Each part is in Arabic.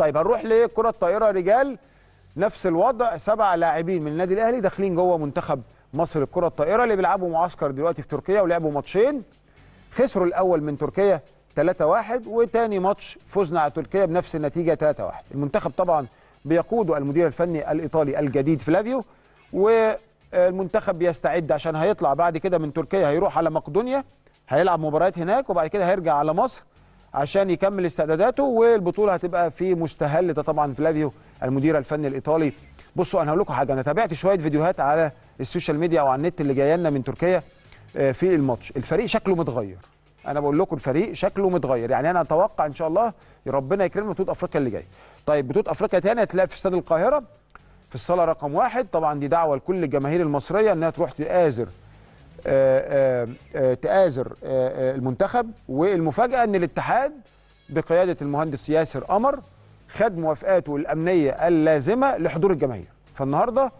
طيب هنروح لكرة الطائرة رجال نفس الوضع سبع لاعبين من النادي الاهلي داخلين جوه منتخب مصر الكرة الطائرة اللي بيلعبوا معسكر دلوقتي في تركيا ولعبوا ماتشين خسروا الاول من تركيا 3-1 وتاني ماتش فزنا على تركيا بنفس النتيجة 3-1 المنتخب طبعا بيقوده المدير الفني الايطالي الجديد فلافيو والمنتخب بيستعد عشان هيطلع بعد كده من تركيا هيروح على مقدونيا هيلعب مباريات هناك وبعد كده هيرجع على مصر عشان يكمل استعداداته والبطوله هتبقى في مستهل ده طبعا فلافيو المدير الفني الايطالي بصوا انا هقول لكم حاجه انا تابعت شويه فيديوهات على السوشيال ميديا او على النت اللي جايه لنا من تركيا آه، في الماتش الفريق شكله متغير انا بقول لكم الفريق شكله متغير يعني انا اتوقع ان شاء الله ربنا يكرمنا بطوله افريقيا اللي جاي طيب بطوله افريقيا تاني هتلاقي في استاد القاهره في الصاله رقم واحد طبعا دي دعوه لكل الجماهير المصريه انها تروح تآزر آه، آه، آه، تآزر المنتخب والمفاجأة أن الاتحاد بقيادة المهندس ياسر قمر خد موافقاته الأمنية اللازمة لحضور الجماهير فالنهاردة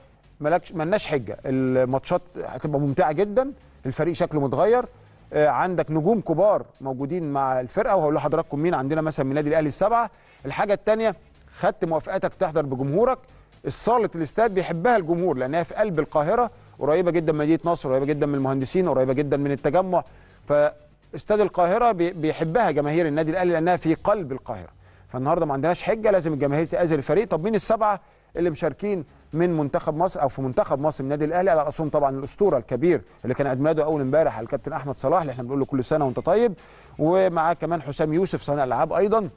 ملناش حجة الماتشات هتبقى ممتعة جدا الفريق شكله متغير عندك نجوم كبار موجودين مع الفرقة وهقول لحضراتكم مين عندنا مثلا من النادي الأهلي السبعة الحاجة الثانية خدت موافقاتك تحضر بجمهورك الصالة الاستاد بيحبها الجمهور لأنها في قلب القاهرة قريبه جدا من مدينه نصر قريبه جدا من المهندسين قريبه جدا من التجمع فاستاد القاهره بيحبها جماهير النادي الاهلي لانها في قلب القاهره فالنهارده ما عندناش حجه لازم الجماهير تاذي الفريق طب مين السبعه اللي مشاركين من منتخب مصر او في منتخب مصر النادي الاهلي على راسهم طبعا الاسطوره الكبير اللي كان عيد ميلاده اول امبارح الكابتن احمد صلاح اللي احنا بنقول له كل سنه وانت طيب ومعاه كمان حسام يوسف صانع العاب ايضا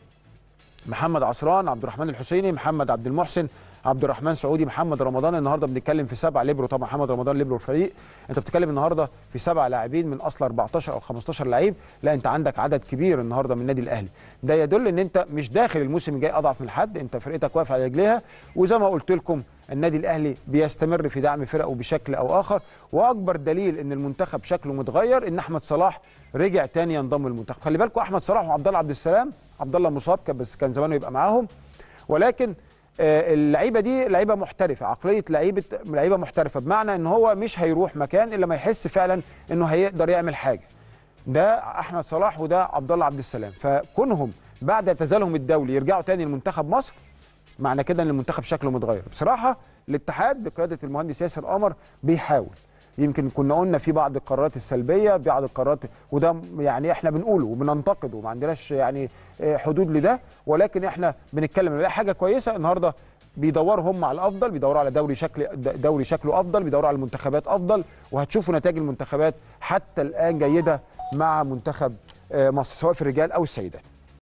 محمد عصران عبد الرحمن الحسيني محمد عبد المحسن عبد الرحمن سعودي محمد رمضان النهارده بنتكلم في سبع ليبرو طبعا محمد رمضان ليبرو الفريق انت بتتكلم النهارده في سبع لاعبين من اصل 14 او 15 لعيب لا انت عندك عدد كبير النهارده من النادي الاهلي ده يدل ان انت مش داخل الموسم الجاي اضعف من حد انت فرقتك واقفه على رجليها وزي ما قلت لكم النادي الاهلي بيستمر في دعم فرقه بشكل او اخر واكبر دليل ان المنتخب شكله متغير ان احمد صلاح رجع تاني ينضم للمنتخب خلي بالكم احمد صلاح وعبد الله عبد السلام عبد الله مصاب كان بس كان زمانه يبقى معاهم ولكن آه، اللعيبه دي لعيبه محترفه عقليه لعيبه لعيبه محترفه بمعنى ان هو مش هيروح مكان الا ما يحس فعلا انه هيقدر يعمل حاجه ده احمد صلاح وده عبد الله عبد السلام فكونهم بعد اعتزالهم الدولي يرجعوا تاني لمنتخب مصر معنى كده ان المنتخب شكله متغير بصراحه الاتحاد بقياده المهندس ياسر قمر بيحاول يمكن كنا قلنا في بعض القرارات السلبيه بعض القرارات وده يعني احنا بنقوله وبننتقده وما عندناش يعني آه، حدود لده ولكن احنا بنتكلم نلاقي حاجه كويسه النهارده بيدوروا هم على الافضل بيدوروا على دوري شكل دوري شكله افضل بيدوروا على المنتخبات افضل وهتشوفوا نتائج المنتخبات حتى الان جيده مع منتخب آه، مصر سواء في الرجال او السيدات